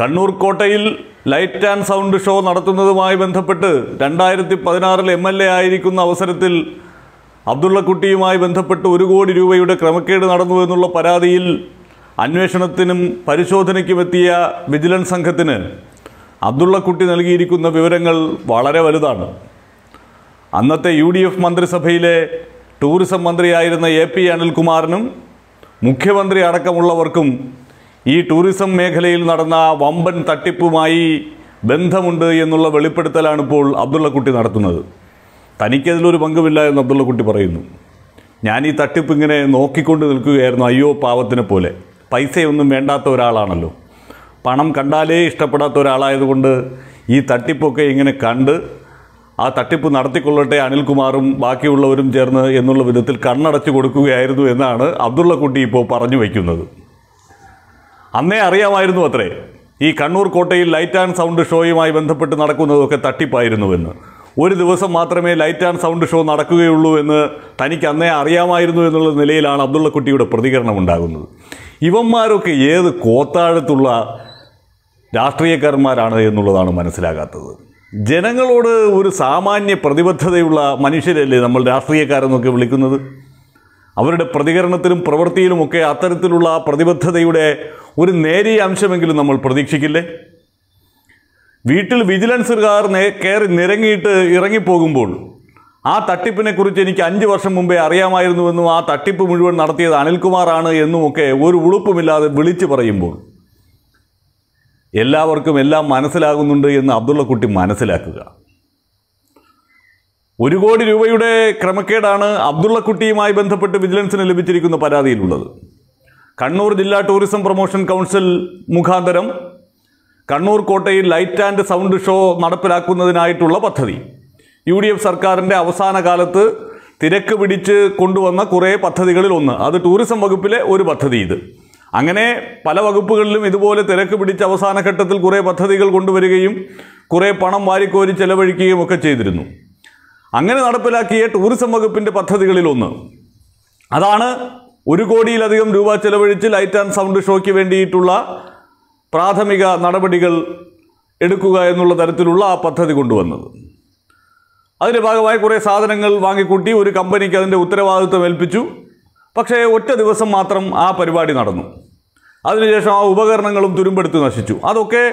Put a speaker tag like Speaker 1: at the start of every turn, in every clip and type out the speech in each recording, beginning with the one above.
Speaker 1: കണ്ണൂർ കോട്ടയിൽ light and sound show നടത്തുന്നതുമായി ബന്ധപ്പെട്ട് രണ്ടായിരത്തി പതിനാറിൽ എം എൽ എ ആയിരിക്കുന്ന അവസരത്തിൽ അബ്ദുള്ളക്കുട്ടിയുമായി ബന്ധപ്പെട്ട് ഒരു കോടി രൂപയുടെ ക്രമക്കേട് നടന്നു എന്നുള്ള പരാതിയിൽ അന്വേഷണത്തിനും പരിശോധനയ്ക്കുമെത്തിയ വിജിലൻസ് സംഘത്തിന് അബ്ദുള്ളക്കുട്ടി നൽകിയിരിക്കുന്ന വിവരങ്ങൾ വളരെ വലുതാണ് അന്നത്തെ യു ഡി എഫ് മന്ത്രിസഭയിലെ ടൂറിസം മന്ത്രിയായിരുന്ന എ പി അനിൽകുമാറിനും മുഖ്യമന്ത്രി അടക്കമുള്ളവർക്കും ഈ ടൂറിസം മേഖലയിൽ നടന്ന വമ്പൻ തട്ടിപ്പുമായി ബന്ധമുണ്ട് എന്നുള്ള വെളിപ്പെടുത്തലാണ് ഇപ്പോൾ അബ്ദുള്ളക്കുട്ടി നടത്തുന്നത് തനിക്കതിലൊരു പങ്കുമില്ല എന്ന് അബ്ദുള്ളക്കുട്ടി പറയുന്നു ഞാൻ ഈ തട്ടിപ്പ് ഇങ്ങനെ നോക്കിക്കൊണ്ട് നിൽക്കുകയായിരുന്നു അയ്യോ പാവത്തിനെ പോലെ പൈസയൊന്നും വേണ്ടാത്ത ഒരാളാണല്ലോ പണം കണ്ടാലേ ഇഷ്ടപ്പെടാത്ത ഒരാളായതുകൊണ്ട് ഈ തട്ടിപ്പൊക്കെ ഇങ്ങനെ കണ്ട് ആ തട്ടിപ്പ് നടത്തിക്കൊള്ളട്ടെ അനിൽകുമാറും ബാക്കിയുള്ളവരും ചേർന്ന് എന്നുള്ള വിധത്തിൽ കണ്ണടച്ചു കൊടുക്കുകയായിരുന്നു എന്നാണ് അബ്ദുള്ളക്കുട്ടി ഇപ്പോൾ പറഞ്ഞു വയ്ക്കുന്നത് അന്നേ അറിയാമായിരുന്നു അത്രേ ഈ കണ്ണൂർ കോട്ടയിൽ ലൈറ്റ് ആൻഡ് സൗണ്ട് ഷോയുമായി ബന്ധപ്പെട്ട് നടക്കുന്നതൊക്കെ തട്ടിപ്പായിരുന്നുവെന്ന് ഒരു ദിവസം മാത്രമേ ലൈറ്റ് ആൻഡ് സൗണ്ട് ഷോ നടക്കുകയുള്ളൂ എന്ന് തനിക്ക് അന്നേ അറിയാമായിരുന്നു എന്നുള്ള നിലയിലാണ് അബ്ദുള്ളക്കുട്ടിയുടെ പ്രതികരണം ഉണ്ടാകുന്നത് ഇവന്മാരൊക്കെ ഏത് കോത്താഴത്തുള്ള രാഷ്ട്രീയക്കാരന്മാരാണ് എന്നുള്ളതാണ് മനസ്സിലാകാത്തത് ജനങ്ങളോട് ഒരു സാമാന്യ പ്രതിബദ്ധതയുള്ള മനുഷ്യരല്ലേ നമ്മൾ രാഷ്ട്രീയക്കാരെന്നൊക്കെ വിളിക്കുന്നത് അവരുടെ പ്രതികരണത്തിലും പ്രവൃത്തിയിലുമൊക്കെ അത്തരത്തിലുള്ള പ്രതിബദ്ധതയുടെ ഒരു നേരിയ അംശമെങ്കിലും നമ്മൾ പ്രതീക്ഷിക്കില്ലേ വീട്ടിൽ വിജിലൻസുകാർ കയറി നിരങ്ങിയിട്ട് ഇറങ്ങിപ്പോകുമ്പോൾ ആ തട്ടിപ്പിനെക്കുറിച്ച് എനിക്ക് അഞ്ച് വർഷം മുമ്പേ അറിയാമായിരുന്നുവെന്നും ആ തട്ടിപ്പ് മുഴുവൻ നടത്തിയത് അനിൽകുമാറാണ് എന്നുമൊക്കെ ഒരു ഉളുപ്പുമില്ലാതെ വിളിച്ചു പറയുമ്പോൾ എല്ലാവർക്കും എല്ലാം മനസ്സിലാകുന്നുണ്ട് എന്ന് അബ്ദുള്ളക്കുട്ടി മനസ്സിലാക്കുക ഒരു കോടി രൂപയുടെ ക്രമക്കേടാണ് അബ്ദുള്ളക്കുട്ടിയുമായി ബന്ധപ്പെട്ട് വിജിലൻസിന് ലഭിച്ചിരിക്കുന്ന പരാതിയിലുള്ളത് കണ്ണൂർ ജില്ലാ ടൂറിസം പ്രൊമോഷൻ കൗൺസിൽ മുഖാന്തരം കണ്ണൂർ കോട്ടയിൽ ലൈറ്റ് ആൻഡ് സൗണ്ട് ഷോ നടപ്പിലാക്കുന്നതിനായിട്ടുള്ള പദ്ധതി യു ഡി എഫ് സർക്കാരിൻ്റെ അവസാന കാലത്ത് തിരക്ക് പിടിച്ച് കൊണ്ടുവന്ന കുറേ പദ്ധതികളിൽ ഒന്ന് അത് ടൂറിസം വകുപ്പിലെ ഒരു പദ്ധതി ഇത് അങ്ങനെ പല വകുപ്പുകളിലും ഇതുപോലെ തിരക്ക് പിടിച്ച് അവസാന ഘട്ടത്തിൽ കുറേ പദ്ധതികൾ കൊണ്ടുവരികയും കുറേ പണം വാരിക്കോരി ചെലവഴിക്കുകയും ഒക്കെ ചെയ്തിരുന്നു അങ്ങനെ നടപ്പിലാക്കിയ ടൂറിസം വകുപ്പിൻ്റെ പദ്ധതികളിലൊന്ന് അതാണ് ഒരു കോടിയിലധികം രൂപ ചെലവഴിച്ച് ലൈറ്റ് ആൻഡ് സൗണ്ട് ഷോയ്ക്ക് വേണ്ടിയിട്ടുള്ള പ്രാഥമിക നടപടികൾ എടുക്കുക എന്നുള്ള തരത്തിലുള്ള ആ പദ്ധതി കൊണ്ടുവന്നത് അതിൻ്റെ ഭാഗമായി കുറേ സാധനങ്ങൾ വാങ്ങിക്കൂട്ടി ഒരു കമ്പനിക്ക് അതിൻ്റെ ഉത്തരവാദിത്വം ഏൽപ്പിച്ചു പക്ഷേ ഒറ്റ ദിവസം മാത്രം ആ പരിപാടി നടന്നു അതിനുശേഷം ആ ഉപകരണങ്ങളും തുരുമ്പെടുത്ത് നശിച്ചു അതൊക്കെ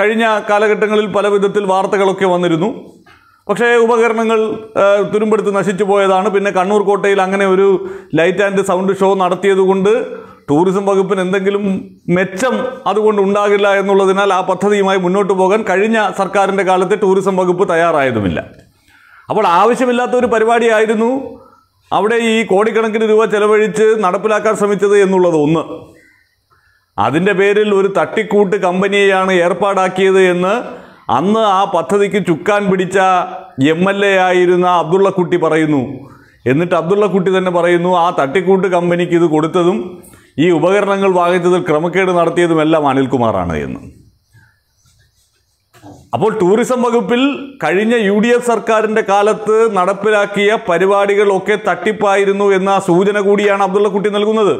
Speaker 1: കഴിഞ്ഞ കാലഘട്ടങ്ങളിൽ പല വിധത്തിൽ വാർത്തകളൊക്കെ വന്നിരുന്നു പക്ഷേ ഉപകരണങ്ങൾ തുരുമ്പെടുത്ത് നശിച്ചു പോയതാണ് പിന്നെ കണ്ണൂർ കോട്ടയിൽ അങ്ങനെ ഒരു ലൈറ്റ് ആൻഡ് സൗണ്ട് ഷോ നടത്തിയതുകൊണ്ട് ടൂറിസം വകുപ്പിന് എന്തെങ്കിലും മെച്ചം അതുകൊണ്ട് ഉണ്ടാകില്ല എന്നുള്ളതിനാൽ ആ പദ്ധതിയുമായി മുന്നോട്ട് പോകാൻ കഴിഞ്ഞ സർക്കാരിൻ്റെ കാലത്ത് ടൂറിസം വകുപ്പ് തയ്യാറായതുമില്ല അപ്പോൾ ആവശ്യമില്ലാത്ത ഒരു പരിപാടിയായിരുന്നു അവിടെ ഈ കോടിക്കണക്കിന് രൂപ ചെലവഴിച്ച് നടപ്പിലാക്കാൻ ശ്രമിച്ചത് എന്നുള്ളത് ഒന്ന് അതിൻ്റെ പേരിൽ ഒരു തട്ടിക്കൂട്ട് കമ്പനിയെയാണ് ഏർപ്പാടാക്കിയത് എന്ന് അന്ന് ആ പദ്ധതിക്ക് ചുക്കാൻ പിടിച്ച എം എൽ എ ആയിരുന്ന അബ്ദുള്ളക്കുട്ടി പറയുന്നു എന്നിട്ട് അബ്ദുള്ളക്കുട്ടി തന്നെ പറയുന്നു ആ തട്ടിക്കൂട്ട് കമ്പനിക്ക് ഇത് കൊടുത്തതും ഈ ഉപകരണങ്ങൾ വാങ്ങിച്ചതിൽ ക്രമക്കേട് നടത്തിയതുമെല്ലാം അനിൽകുമാറാണ് എന്ന് അപ്പോൾ ടൂറിസം വകുപ്പിൽ കഴിഞ്ഞ യു ഡി എഫ് സർക്കാരിൻ്റെ കാലത്ത് നടപ്പിലാക്കിയ പരിപാടികളൊക്കെ തട്ടിപ്പായിരുന്നു എന്ന സൂചന കൂടിയാണ് അബ്ദുള്ളക്കുട്ടി നൽകുന്നത്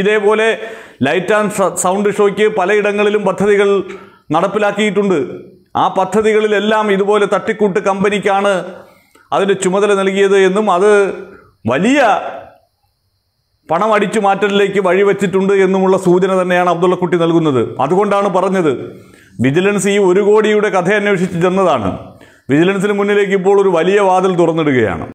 Speaker 1: ഇതേപോലെ ലൈറ്റ് ആൻഡ് സൗണ്ട് ഷോയ്ക്ക് പലയിടങ്ങളിലും പദ്ധതികൾ നടപ്പിലാക്കിയിട്ടുണ്ട് ആ പദ്ധതികളിലെല്ലാം ഇതുപോലെ തട്ടിക്കൂട്ട് കമ്പനിക്കാണ് അതിൻ്റെ ചുമതല നൽകിയത് എന്നും അത് വലിയ പണം അടിച്ചു മാറ്റലിലേക്ക് വഴിവെച്ചിട്ടുണ്ട് എന്നുമുള്ള സൂചന തന്നെയാണ് അബ്ദുള്ളക്കുട്ടി നൽകുന്നത് അതുകൊണ്ടാണ് പറഞ്ഞത് വിജിലൻസ് ഈ ഒരു കോടിയുടെ കഥ അന്വേഷിച്ച് ചെന്നതാണ് വിജിലൻസിന് മുന്നിലേക്ക് ഇപ്പോൾ ഒരു വലിയ വാതിൽ തുറന്നിടുകയാണ്